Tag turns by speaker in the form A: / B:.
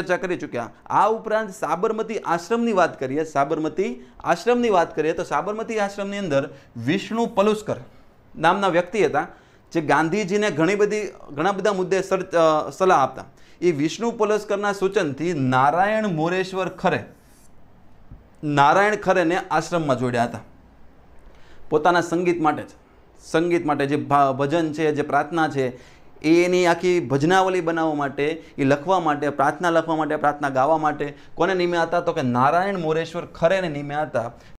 A: ચર્ચા કરી ચૂક્યા આ ઉપરાંત સાબરમતી આશ્રમની વાત કરીએ સાબરમતી આશ્રમની વાત કરીએ તો સાબરમતી આશ્રમની અંદર વિષ્ણુ પલુસ્કર નામના વ્યક્તિ હતા જે ગાંધીજીને ઘણી બધી ઘણા બધા મુદ્દે સલાહ આપતા એ વિષ્ણુ પલુસ્કરના સૂચનથી નારાયણ મોરેશ્વર ખરે નારાયણ ખરેને આશ્રમમાં જોડ્યા હતા પોતાના સંગીત માટે જ સંગીત માટે જે ભજન છે જે પ્રાર્થના છે એ એની આખી ભજનાવલી બનાવવા માટે એ લખવા માટે પ્રાર્થના લખવા માટે પ્રાર્થના ગાવા માટે કોને નિમ્યા હતા તો કે નારાયણ મોરેશ્વર ખરેને નિમ્યા હતા